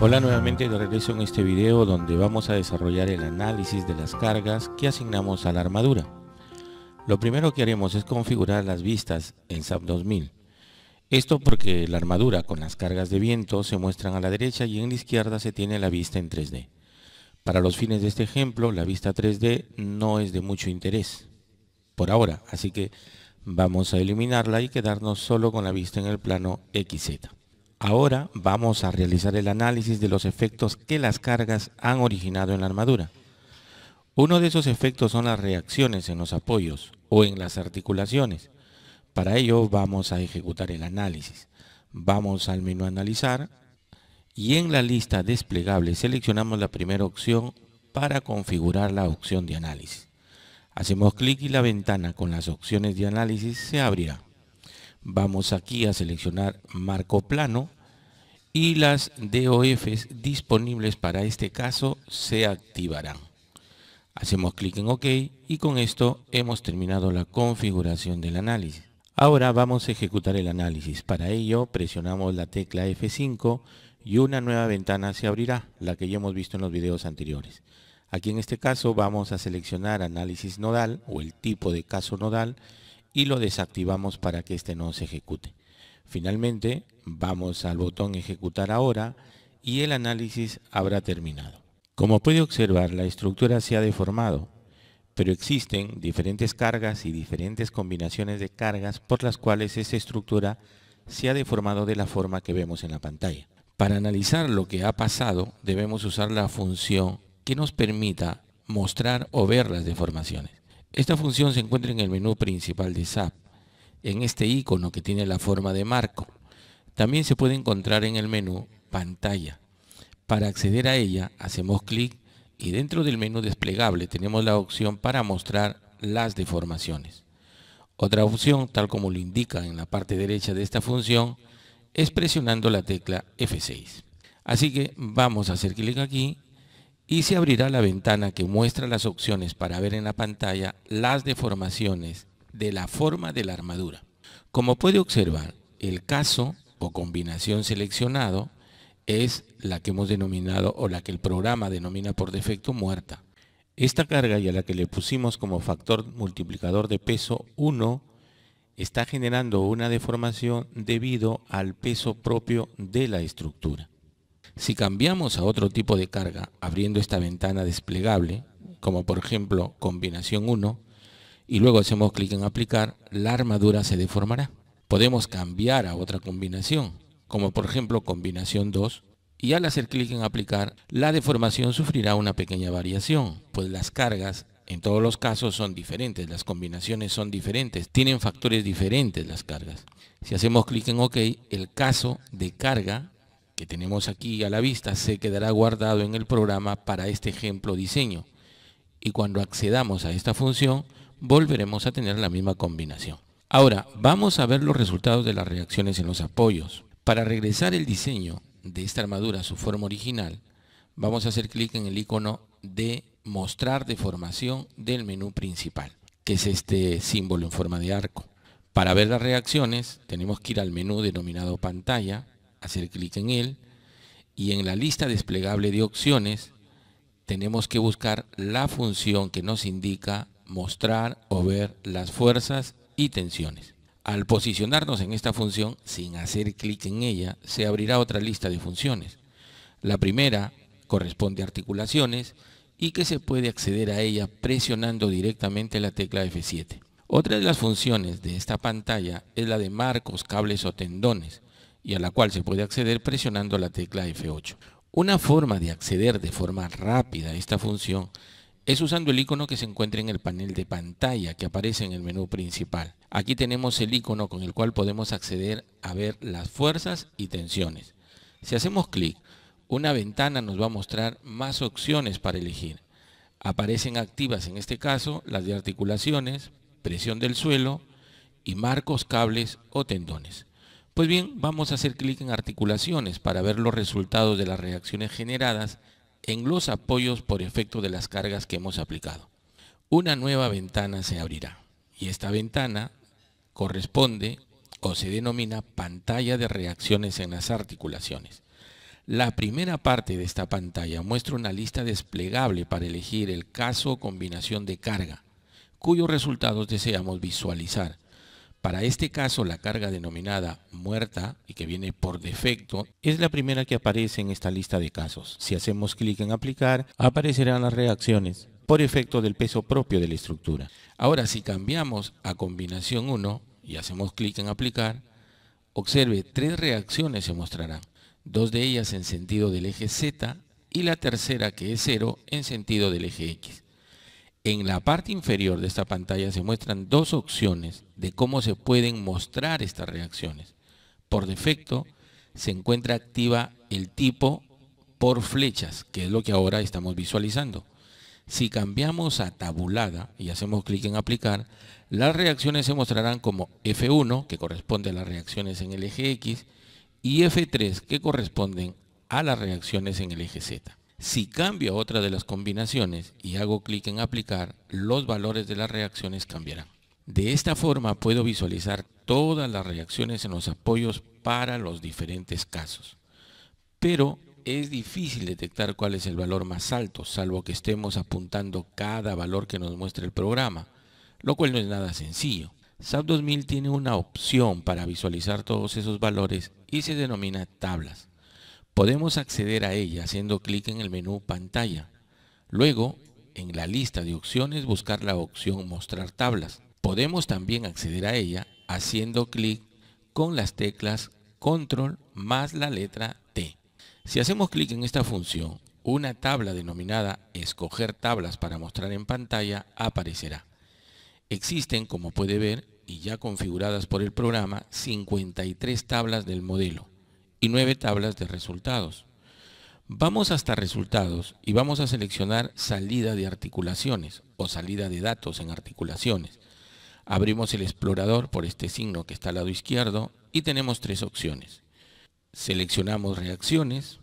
Hola nuevamente de regreso en este video donde vamos a desarrollar el análisis de las cargas que asignamos a la armadura. Lo primero que haremos es configurar las vistas en SAP 2000. Esto porque la armadura con las cargas de viento se muestran a la derecha y en la izquierda se tiene la vista en 3D. Para los fines de este ejemplo, la vista 3D no es de mucho interés por ahora, así que vamos a eliminarla y quedarnos solo con la vista en el plano XZ. Ahora vamos a realizar el análisis de los efectos que las cargas han originado en la armadura. Uno de esos efectos son las reacciones en los apoyos o en las articulaciones. Para ello vamos a ejecutar el análisis. Vamos al menú Analizar y en la lista desplegable seleccionamos la primera opción para configurar la opción de análisis. Hacemos clic y la ventana con las opciones de análisis se abrirá. Vamos aquí a seleccionar marco plano y las DOF disponibles para este caso se activarán. Hacemos clic en OK y con esto hemos terminado la configuración del análisis. Ahora vamos a ejecutar el análisis. Para ello presionamos la tecla F5 y una nueva ventana se abrirá, la que ya hemos visto en los videos anteriores. Aquí en este caso vamos a seleccionar análisis nodal o el tipo de caso nodal y lo desactivamos para que este no se ejecute. Finalmente, vamos al botón ejecutar ahora y el análisis habrá terminado. Como puede observar, la estructura se ha deformado, pero existen diferentes cargas y diferentes combinaciones de cargas por las cuales esa estructura se ha deformado de la forma que vemos en la pantalla. Para analizar lo que ha pasado, debemos usar la función que nos permita mostrar o ver las deformaciones. Esta función se encuentra en el menú principal de SAP, en este icono que tiene la forma de marco. También se puede encontrar en el menú Pantalla. Para acceder a ella, hacemos clic y dentro del menú desplegable tenemos la opción para mostrar las deformaciones. Otra opción, tal como lo indica en la parte derecha de esta función, es presionando la tecla F6. Así que vamos a hacer clic aquí y se abrirá la ventana que muestra las opciones para ver en la pantalla las deformaciones de la forma de la armadura. Como puede observar, el caso o combinación seleccionado es la que hemos denominado o la que el programa denomina por defecto muerta. Esta carga y a la que le pusimos como factor multiplicador de peso 1 está generando una deformación debido al peso propio de la estructura. Si cambiamos a otro tipo de carga, abriendo esta ventana desplegable, como por ejemplo combinación 1, y luego hacemos clic en aplicar, la armadura se deformará. Podemos cambiar a otra combinación, como por ejemplo combinación 2, y al hacer clic en aplicar, la deformación sufrirá una pequeña variación, pues las cargas en todos los casos son diferentes, las combinaciones son diferentes, tienen factores diferentes las cargas. Si hacemos clic en OK, el caso de carga que tenemos aquí a la vista se quedará guardado en el programa para este ejemplo diseño y cuando accedamos a esta función volveremos a tener la misma combinación. Ahora vamos a ver los resultados de las reacciones en los apoyos. Para regresar el diseño de esta armadura a su forma original, vamos a hacer clic en el icono de mostrar deformación del menú principal, que es este símbolo en forma de arco. Para ver las reacciones tenemos que ir al menú denominado pantalla hacer clic en él y en la lista desplegable de opciones tenemos que buscar la función que nos indica mostrar o ver las fuerzas y tensiones. Al posicionarnos en esta función sin hacer clic en ella, se abrirá otra lista de funciones. La primera corresponde a articulaciones y que se puede acceder a ella presionando directamente la tecla F7. Otra de las funciones de esta pantalla es la de marcos, cables o tendones, y a la cual se puede acceder presionando la tecla F8. Una forma de acceder de forma rápida a esta función es usando el icono que se encuentra en el panel de pantalla que aparece en el menú principal. Aquí tenemos el icono con el cual podemos acceder a ver las fuerzas y tensiones. Si hacemos clic, una ventana nos va a mostrar más opciones para elegir. Aparecen activas en este caso las de articulaciones, presión del suelo y marcos, cables o tendones. Pues bien, vamos a hacer clic en articulaciones para ver los resultados de las reacciones generadas en los apoyos por efecto de las cargas que hemos aplicado. Una nueva ventana se abrirá y esta ventana corresponde o se denomina pantalla de reacciones en las articulaciones. La primera parte de esta pantalla muestra una lista desplegable para elegir el caso o combinación de carga, cuyos resultados deseamos visualizar para este caso, la carga denominada muerta y que viene por defecto es la primera que aparece en esta lista de casos. Si hacemos clic en aplicar, aparecerán las reacciones por efecto del peso propio de la estructura. Ahora, si cambiamos a combinación 1 y hacemos clic en aplicar, observe, tres reacciones se mostrarán, dos de ellas en sentido del eje Z y la tercera que es 0 en sentido del eje X. En la parte inferior de esta pantalla se muestran dos opciones de cómo se pueden mostrar estas reacciones. Por defecto, se encuentra activa el tipo por flechas, que es lo que ahora estamos visualizando. Si cambiamos a tabulada y hacemos clic en aplicar, las reacciones se mostrarán como F1, que corresponde a las reacciones en el eje X, y F3, que corresponden a las reacciones en el eje Z. Si cambio otra de las combinaciones y hago clic en aplicar, los valores de las reacciones cambiarán. De esta forma puedo visualizar todas las reacciones en los apoyos para los diferentes casos. Pero es difícil detectar cuál es el valor más alto, salvo que estemos apuntando cada valor que nos muestre el programa, lo cual no es nada sencillo. SAP 2000 tiene una opción para visualizar todos esos valores y se denomina tablas. Podemos acceder a ella haciendo clic en el menú Pantalla. Luego, en la lista de opciones, buscar la opción Mostrar tablas. Podemos también acceder a ella haciendo clic con las teclas Control más la letra T. Si hacemos clic en esta función, una tabla denominada Escoger tablas para mostrar en pantalla aparecerá. Existen, como puede ver, y ya configuradas por el programa, 53 tablas del modelo y nueve tablas de resultados. Vamos hasta resultados y vamos a seleccionar salida de articulaciones o salida de datos en articulaciones. Abrimos el explorador por este signo que está al lado izquierdo y tenemos tres opciones. Seleccionamos reacciones,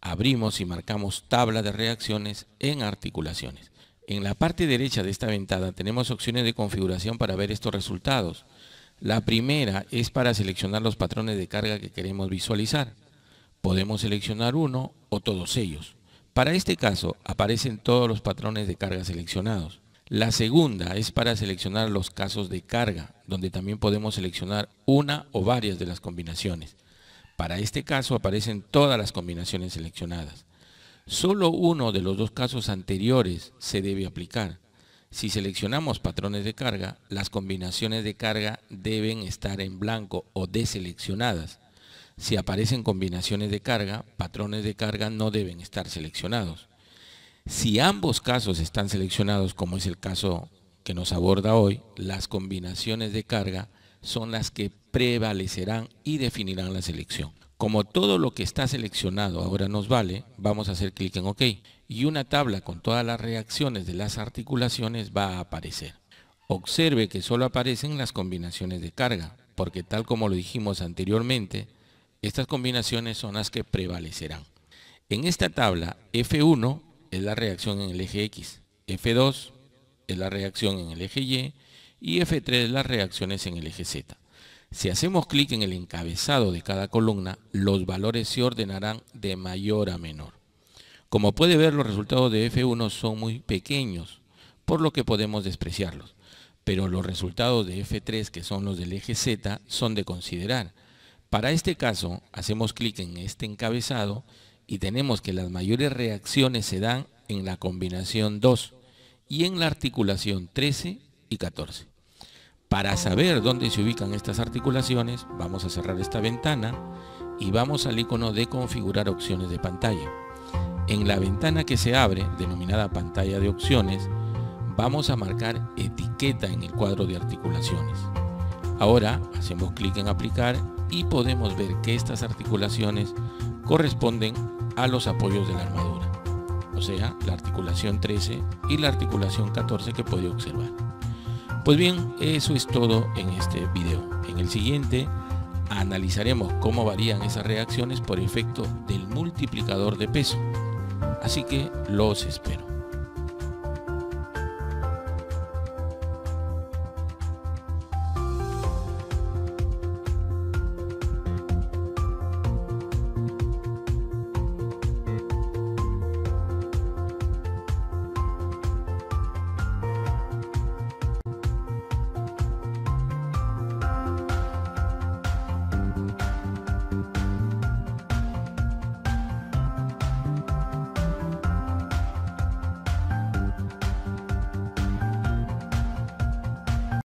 abrimos y marcamos tabla de reacciones en articulaciones. En la parte derecha de esta ventana tenemos opciones de configuración para ver estos resultados. La primera es para seleccionar los patrones de carga que queremos visualizar. Podemos seleccionar uno o todos ellos. Para este caso aparecen todos los patrones de carga seleccionados. La segunda es para seleccionar los casos de carga, donde también podemos seleccionar una o varias de las combinaciones. Para este caso aparecen todas las combinaciones seleccionadas. Solo uno de los dos casos anteriores se debe aplicar, si seleccionamos patrones de carga, las combinaciones de carga deben estar en blanco o deseleccionadas. Si aparecen combinaciones de carga, patrones de carga no deben estar seleccionados. Si ambos casos están seleccionados, como es el caso que nos aborda hoy, las combinaciones de carga son las que prevalecerán y definirán la selección. Como todo lo que está seleccionado ahora nos vale, vamos a hacer clic en OK y una tabla con todas las reacciones de las articulaciones va a aparecer. Observe que solo aparecen las combinaciones de carga, porque tal como lo dijimos anteriormente, estas combinaciones son las que prevalecerán. En esta tabla, F1 es la reacción en el eje X, F2 es la reacción en el eje Y y F3 las reacciones en el eje Z. Si hacemos clic en el encabezado de cada columna, los valores se ordenarán de mayor a menor. Como puede ver, los resultados de F1 son muy pequeños, por lo que podemos despreciarlos. Pero los resultados de F3, que son los del eje Z, son de considerar. Para este caso, hacemos clic en este encabezado y tenemos que las mayores reacciones se dan en la combinación 2 y en la articulación 13 y 14. Para saber dónde se ubican estas articulaciones, vamos a cerrar esta ventana y vamos al icono de configurar opciones de pantalla. En la ventana que se abre, denominada pantalla de opciones, vamos a marcar etiqueta en el cuadro de articulaciones. Ahora hacemos clic en aplicar y podemos ver que estas articulaciones corresponden a los apoyos de la armadura, o sea, la articulación 13 y la articulación 14 que puede observar. Pues bien, eso es todo en este video. En el siguiente analizaremos cómo varían esas reacciones por efecto del multiplicador de peso. Así que los espero.